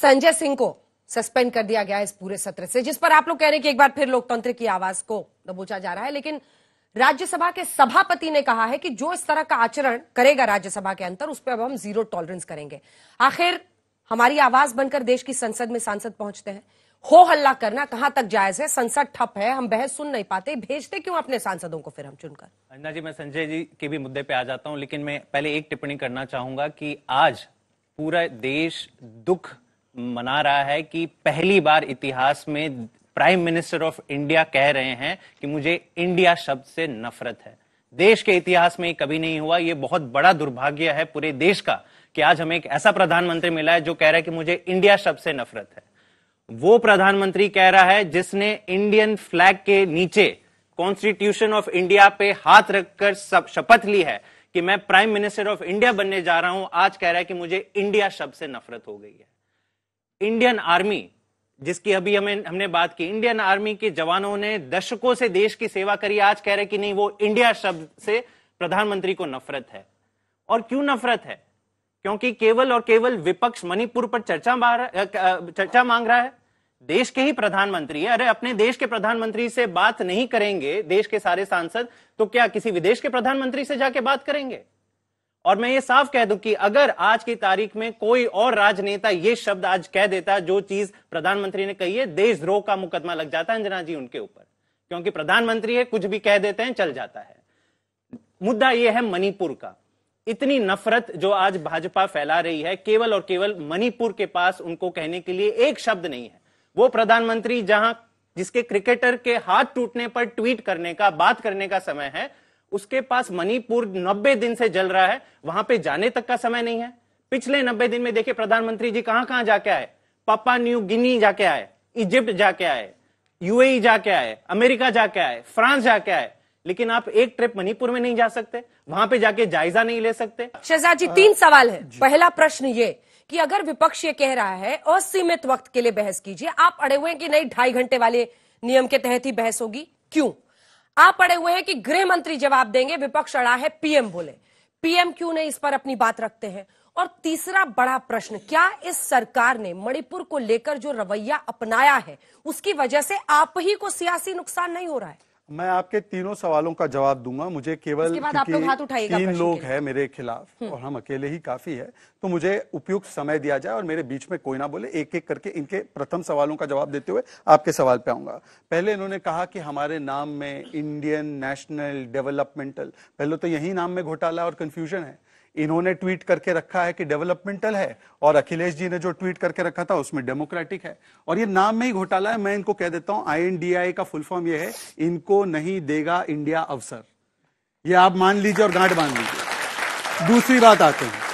संजय सिंह को सस्पेंड कर दिया गया है इस पूरे सत्र से जिस पर आप लोग कह रहे हैं कि एक बार फिर लोकतंत्र की आवाज को दबोचा जा रहा है लेकिन राज्यसभा के सभापति ने कहा है कि जो इस तरह का आचरण करेगा राज्यसभा के अंतर उस पर अब हम जीरो टॉलरेंस करेंगे आखिर हमारी आवाज बनकर देश की संसद में सांसद पहुंचते हैं हो हल्ला करना कहां तक जायज है संसद ठप है हम बहस सुन नहीं पाते भेजते क्यों अपने सांसदों को फिर हम चुनकर अंजना जी मैं संजय जी के भी मुद्दे पे आ जाता हूं लेकिन मैं पहले एक टिप्पणी करना चाहूंगा कि आज पूरा देश दुख मना रहा है कि पहली बार इतिहास में प्राइम मिनिस्टर ऑफ इंडिया कह रहे हैं कि मुझे इंडिया शब्द से नफरत है देश के इतिहास में कभी नहीं हुआ ये बहुत बड़ा दुर्भाग्य है पूरे देश का कि आज हमें एक ऐसा प्रधानमंत्री मिला है जो कह रहा है कि मुझे इंडिया शब्द से नफरत है वो प्रधानमंत्री कह रहा है जिसने इंडियन फ्लैग के नीचे कॉन्स्टिट्यूशन ऑफ इंडिया पे हाथ रखकर शपथ ली है कि मैं प्राइम मिनिस्टर ऑफ इंडिया बनने जा रहा हूं आज कह रहा है कि मुझे इंडिया शब्द से नफरत हो गई है इंडियन आर्मी जिसकी अभी हमें हमने बात की इंडियन आर्मी के जवानों ने दशकों से देश की सेवा करी आज कह रहे कि नहीं वो इंडिया शब्द से प्रधानमंत्री को नफरत है और क्यों नफरत है क्योंकि केवल और केवल विपक्ष मणिपुर पर चर्चा चर्चा मांग रहा है देश के ही प्रधानमंत्री है अरे अपने देश के प्रधानमंत्री से बात नहीं करेंगे देश के सारे सांसद तो क्या किसी विदेश के प्रधानमंत्री से जाके बात करेंगे और मैं ये साफ कह दूं कि अगर आज की तारीख में कोई और राजनेता ये शब्द आज कह देता जो चीज प्रधानमंत्री ने कही है देशद्रोह का मुकदमा लग जाता है अंजना जी उनके ऊपर क्योंकि प्रधानमंत्री है कुछ भी कह देते हैं चल जाता है मुद्दा यह है मणिपुर का इतनी नफरत जो आज भाजपा फैला रही है केवल और केवल मणिपुर के पास उनको कहने के लिए एक शब्द नहीं है वो प्रधानमंत्री जहां जिसके क्रिकेटर के हाथ टूटने पर ट्वीट करने का बात करने का समय है उसके पास मणिपुर नब्बे दिन से जल रहा है वहां पे जाने तक का समय नहीं है पिछले नब्बे दिन में देखे प्रधानमंत्री जी कहां कहां जाके आए पापा न्यू गिनी जाके आए इजिप्ट जाके आए यूएई जाके आए अमेरिका जाके आए फ्रांस जाके आए लेकिन आप एक ट्रिप मणिपुर में नहीं जा सकते वहां पे जाके जायजा नहीं ले सकते शहजाद जी तीन सवाल है पहला प्रश्न ये कि अगर विपक्ष ये कह रहा है असीमित वक्त के लिए बहस कीजिए आप अड़े हुए कि नहीं ढाई घंटे वाले नियम के तहत ही बहस होगी क्यों आप पड़े हुए हैं कि गृह मंत्री जवाब देंगे विपक्ष अड़ा है पीएम बोले पीएम क्यों नहीं इस पर अपनी बात रखते हैं और तीसरा बड़ा प्रश्न क्या इस सरकार ने मणिपुर को लेकर जो रवैया अपनाया है उसकी वजह से आप ही को सियासी नुकसान नहीं हो रहा है मैं आपके तीनों सवालों का जवाब दूंगा मुझे केवल लो तीन लोग हैं मेरे खिलाफ हम्म। और हम अकेले ही काफी है तो मुझे उपयुक्त समय दिया जाए और मेरे बीच में कोई ना बोले एक एक करके इनके प्रथम सवालों का जवाब देते हुए आपके सवाल पे आऊंगा पहले इन्होंने कहा कि हमारे नाम में इंडियन नेशनल डेवलपमेंटल पहले तो यही नाम में घोटाला और कंफ्यूजन है इन्होंने ट्वीट करके रखा है कि डेवलपमेंटल है और अखिलेश जी ने जो ट्वीट करके रखा था उसमें डेमोक्रेटिक है और ये नाम में ही घोटाला है मैं इनको कह देता हूं आईएनडीआई का फुल फॉर्म ये है इनको नहीं देगा इंडिया अवसर ये आप मान लीजिए और गांठ बांध लीजिए दूसरी बात आते हैं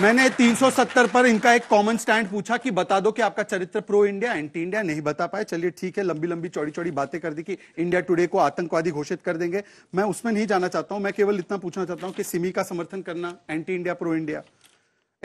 मैंने 370 पर इनका एक कॉमन स्टैंड पूछा कि बता दो कि आपका चरित्र प्रो इंडिया एंटी इंडिया नहीं बता पाए चलिए ठीक है लंबी लंबी चौड़ी चौड़ी बातें कर दी कि इंडिया टुडे को आतंकवादी घोषित कर देंगे मैं उसमें नहीं जाना चाहता हूं मैं केवल इतना पूछना चाहता हूं कि सिमी का समर्थन करना anti India pro India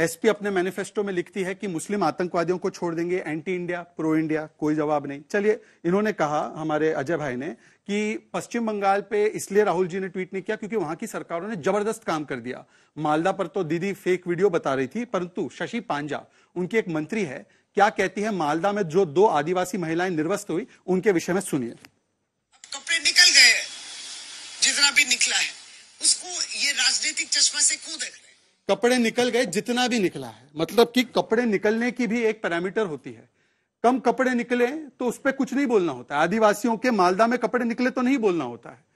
SP अपने मैनिफेस्टो में लिखती है कि मुस्लिम आतंकवादियों को छोड़ देंगे एंटी इंडिया प्रो इंडिया कोई जवाब नहीं चलिए इन्होंने कहा हमारे अजय भाई ने कि पश्चिम बंगाल पे इसलिए राहुल जी ने ट्वीट नहीं किया क्योंकि वहां की सरकारों ने जबरदस्त काम कर दिया मालदा पर तो दीदी फेक वीडियो बता रही थी परंतु शशि पांजा उनकी एक मंत्री है क्या कहती है मालदा में जो दो आदिवासी महिलाएं निर्वस्त हुई उनके विषय में सुनिए कपड़े निकल गए जितना भी निकला है उसको ये राजनीतिक चश्मा से क्यों देख रहे कपड़े निकल गए जितना भी निकला है मतलब कि कपड़े निकलने की भी एक पैरामीटर होती है कम कपड़े निकले तो उस पर कुछ नहीं बोलना होता आदिवासियों के मालदा में कपड़े निकले तो नहीं बोलना होता है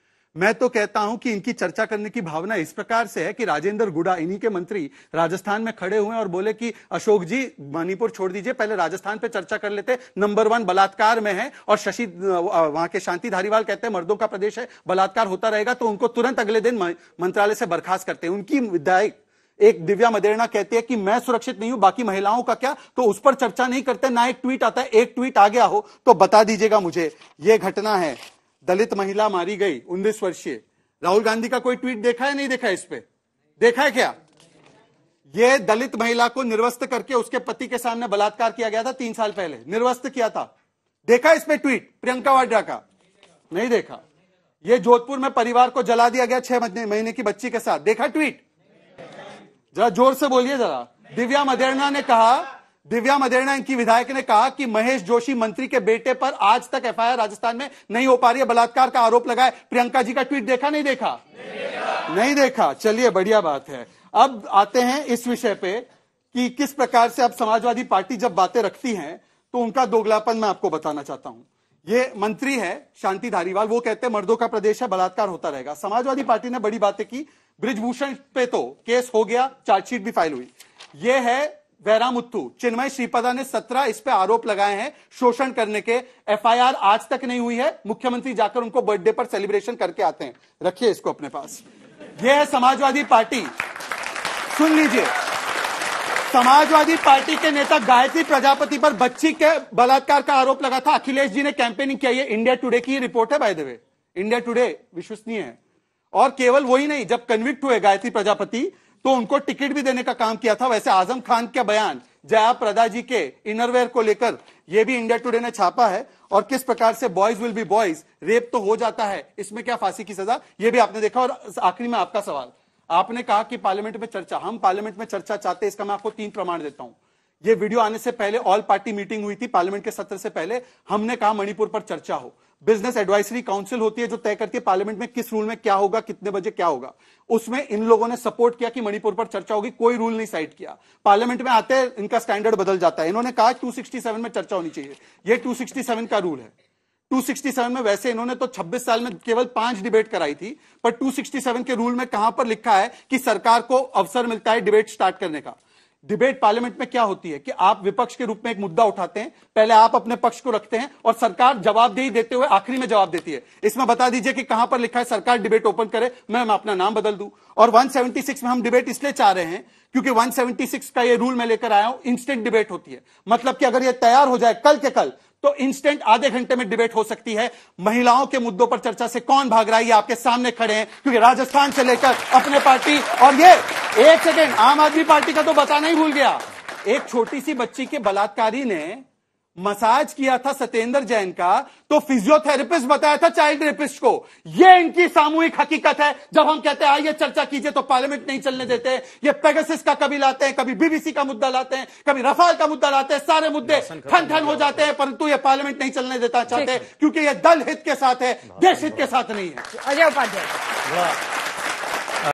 मैं तो कहता हूं कि इनकी चर्चा करने की भावना इस प्रकार से है कि राजेंद्र गुडा इन्हीं के मंत्री राजस्थान में खड़े हुए और बोले कि अशोक जी मणिपुर छोड़ दीजिए पहले राजस्थान पे चर्चा कर लेते नंबर वन बलात्कार में है और शशि वहां के शांति धारीवाल कहते हैं मर्दों का प्रदेश है बलात्कार होता रहेगा तो उनको तुरंत अगले दिन मंत्रालय से बर्खास्त करते हैं उनकी विधायक एक दिव्या मदेरना कहती है कि मैं सुरक्षित नहीं हूं बाकी महिलाओं का क्या तो उस पर चर्चा नहीं करते ना एक ट्वीट आता है एक ट्वीट आ गया हो तो बता दीजिएगा मुझे यह घटना है दलित महिला मारी गई उन्नीस वर्षीय राहुल गांधी का कोई ट्वीट देखा है नहीं देखा है इस पर देखा है क्या यह दलित महिला को निर्वस्त करके उसके पति के सामने बलात्कार किया गया था तीन साल पहले निर्वस्त किया था देखा इस पर ट्वीट प्रियंका वाड्रा का नहीं देखा यह जोधपुर में परिवार को जला दिया गया छह महीने की बच्ची के साथ देखा ट्वीट जरा जोर से बोलिए जरा दिव्या मदेरना ने कहा दिव्या मदेरना इनकी विधायक ने कहा कि महेश जोशी मंत्री के बेटे पर आज तक एफआईआर राजस्थान में नहीं हो पा रही है बलात्कार का आरोप लगाए प्रियंका जी का ट्वीट देखा नहीं देखा नहीं देखा, देखा। चलिए बढ़िया बात है अब आते हैं इस विषय पे कि किस प्रकार से अब समाजवादी पार्टी जब बातें रखती है तो उनका दोगलापन मैं आपको बताना चाहता हूं ये मंत्री है शांति धारीवाल वो कहते हैं मर्दों का प्रदेश है बलात्कार होता रहेगा समाजवादी पार्टी ने बड़ी बातें की ब्रिजभूषण पे तो केस हो गया चार्जशीट भी फाइल हुई ये है वैरामुत्थु चिन्मय श्रीपदा ने सत्रह इस पे आरोप लगाए हैं शोषण करने के एफआईआर आज तक नहीं हुई है मुख्यमंत्री जाकर उनको बर्थडे पर सेलिब्रेशन करके आते हैं रखिए इसको अपने पास यह है समाजवादी पार्टी सुन लीजिए समाजवादी पार्टी के नेता गायत्री प्रजापति पर बच्ची के बलात्कार का आरोप लगा था अखिलेश जी ने कैंपेनिंग किया ये इंडिया टुडे की रिपोर्ट है by the way India Today विश्वसनीय है और केवल वही नहीं जब कन्विक्ट हुए गायत्री प्रजापति तो उनको टिकट भी देने का काम किया था वैसे आजम खान के बयान जया प्रदा जी के इनरवेयर को लेकर यह भी इंडिया टुडे ने छापा है और किस प्रकार से boys will be boys rape तो हो जाता है इसमें क्या फांसी की सजा यह भी आपने देखा और आखिरी में आपका सवाल आपने कहा कि पार्लियामेंट में चर्चा हम पार्लियामेंट में चर्चा चाहते हैं इसका मैं आपको तीन प्रमाण देता हूं ये वीडियो आने से पहले ऑल पार्टी मीटिंग हुई थी पार्लियामेंट के सत्र से पहले हमने कहा मणिपुर पर चर्चा हो बिजनेस एडवाइसरी काउंसिल होती है जो तय करती है पार्लियामेंट में किस रूल में क्या होगा कितने बजे क्या होगा उसमें इन लोगों ने सपोर्ट किया कि मणिपुर पर चर्चा होगी कोई रूल नहीं साइड किया पार्लियामेंट में आते इनका स्टैंडर्ड बदल जाता है इन्होंने कहा 267 में चर्चा होनी चाहिए यह 267 का रूल है 267 में वैसे इन्होंने तो 26 साल में केवल पांच डिबेट कराई थी पर 267 के रूल में कहां पर लिखा है कि सरकार को अवसर मिलता है डिबेट स्टार्ट करने का डिबेट पार्लियामेंट में क्या होती है कि आप विपक्ष के रूप में एक मुद्दा उठाते हैं पहले आप अपने पक्ष को रखते हैं और सरकार जवाबदेही देते हुए आखिरी में जवाब देती है इसमें बता दीजिए कि कहां पर लिखा है सरकार डिबेट ओपन करे मैं अपना नाम बदल दूं और 176 में हम डिबेट इसलिए चाह रहे हैं क्योंकि 176 का ये रूल मैं लेकर आया हूं इंस्टेंट डिबेट होती है मतलब कि अगर ये तैयार हो जाए कल के कल तो इंस्टेंट आधे घंटे में डिबेट हो सकती है महिलाओं के मुद्दों पर चर्चा से कौन भाग रहा है आपके सामने खड़े हैं क्योंकि राजस्थान से लेकर अपने पार्टी और ये एक सेकेंड आम आदमी पार्टी का तो बताना ही भूल गया एक छोटी सी बच्ची के बलात्कारी ने मसाज किया था सत्येंद्र जैन का तो फिजियोथेरेपिस्ट बताया था चाइल्ड रेपिस्ट को यह इनकी सामूहिक हकीकत है जब हम कहते हैं आइए चर्चा कीजिए तो पार्लियामेंट नहीं चलने देते ये पेगासिस का कभी लाते हैं कभी बीबीसी का मुद्दा लाते हैं कभी रफाल का मुद्दा लाते हैं सारे मुद्दे ठन ठन हो जाते हैं परंतु ये पार्लियामेंट नहीं चलने देता चाहते क्योंकि ये दल हित के साथ है देश हित के साथ नहीं है अजय उपाध्याय